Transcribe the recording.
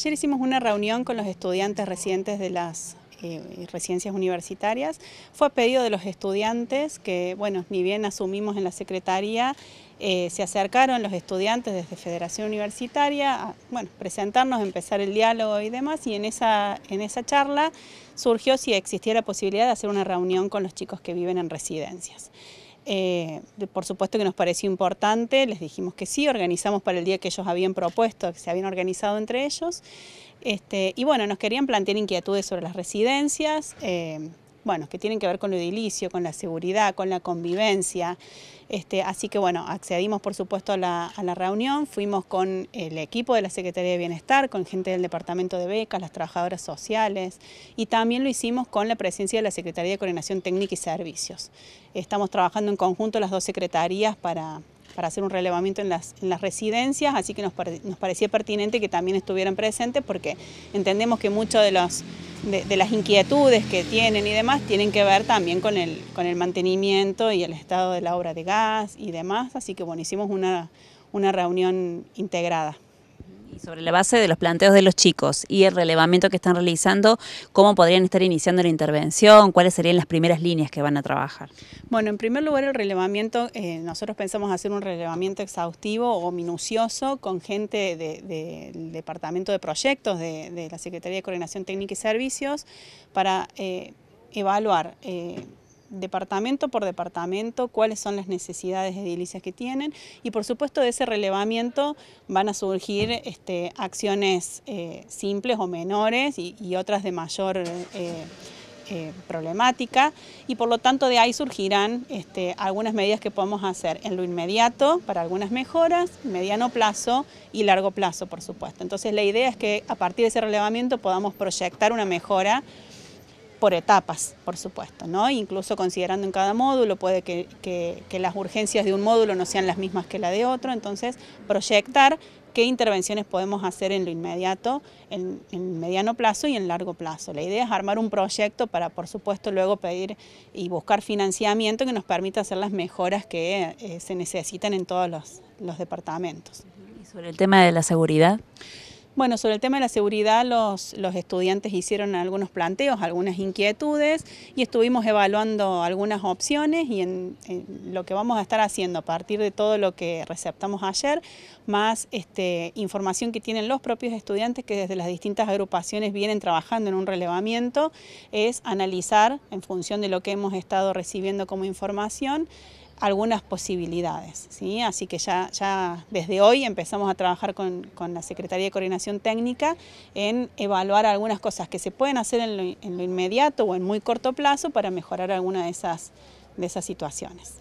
Ayer hicimos una reunión con los estudiantes recientes de las eh, residencias universitarias. Fue a pedido de los estudiantes que, bueno, ni bien asumimos en la Secretaría, eh, se acercaron los estudiantes desde Federación Universitaria a bueno, presentarnos, empezar el diálogo y demás, y en esa, en esa charla surgió si la posibilidad de hacer una reunión con los chicos que viven en residencias. Eh, por supuesto que nos pareció importante, les dijimos que sí, organizamos para el día que ellos habían propuesto, que se habían organizado entre ellos. Este, y bueno, nos querían plantear inquietudes sobre las residencias, eh, bueno, que tienen que ver con el edilicio, con la seguridad, con la convivencia. Este, así que bueno, accedimos por supuesto a la, a la, reunión, fuimos con el equipo de la Secretaría de Bienestar, con gente del Departamento de Becas, las trabajadoras sociales y también lo hicimos con la presencia de la Secretaría de Coordinación Técnica y Servicios. Estamos trabajando en conjunto las dos secretarías para para hacer un relevamiento en las, en las residencias, así que nos, parecía pertinente que también estuvieran presentes porque entendemos que muchas de, las inquietudes que tienen y demás tienen que ver también con el, con el mantenimiento y el estado de la obra de gas y demás, así que bueno, hicimos una, una reunión integrada sobre la base de los planteos de los chicos y el relevamiento que están realizando, ¿cómo podrían estar iniciando la intervención? ¿Cuáles serían las primeras líneas que van a trabajar? Bueno, en primer lugar el relevamiento, eh, nosotros pensamos hacer un relevamiento exhaustivo o minucioso con gente del Departamento de Proyectos de, la Secretaría de Coordinación Técnica y Servicios para eh, evaluar... Eh, departamento por departamento cuáles son las necesidades edilicias que tienen y por supuesto de ese relevamiento van a surgir este, acciones eh, simples o menores y, otras de mayor eh, eh, problemática y por lo tanto de ahí surgirán este, algunas medidas que podemos hacer en lo inmediato para algunas mejoras, mediano plazo y largo plazo por supuesto. Entonces la idea es que a partir de ese relevamiento podamos proyectar una mejora por etapas, por supuesto, ¿no? incluso considerando en cada módulo, puede que, las urgencias de un módulo no sean las mismas que la de otro, entonces proyectar qué intervenciones podemos hacer en lo inmediato, en, mediano plazo y en largo plazo. La idea es armar un proyecto para, por supuesto, luego pedir y buscar financiamiento que nos permita hacer las mejoras que eh, se necesitan en todos los departamentos. ¿Y sobre el tema de la seguridad? Bueno, sobre el tema de la seguridad, los, estudiantes hicieron algunos planteos, algunas inquietudes y estuvimos evaluando algunas opciones y en, lo que vamos a estar haciendo a partir de todo lo que receptamos ayer, más este, información que tienen los propios estudiantes que desde las distintas agrupaciones vienen trabajando en un relevamiento, es analizar en función de lo que hemos estado recibiendo como información, algunas posibilidades. ¿sí? Así que ya, ya desde hoy empezamos a trabajar con, la Secretaría de Coordinación Técnica en evaluar algunas cosas que se pueden hacer en lo, inmediato o en muy corto plazo para mejorar alguna de esas, de esas situaciones.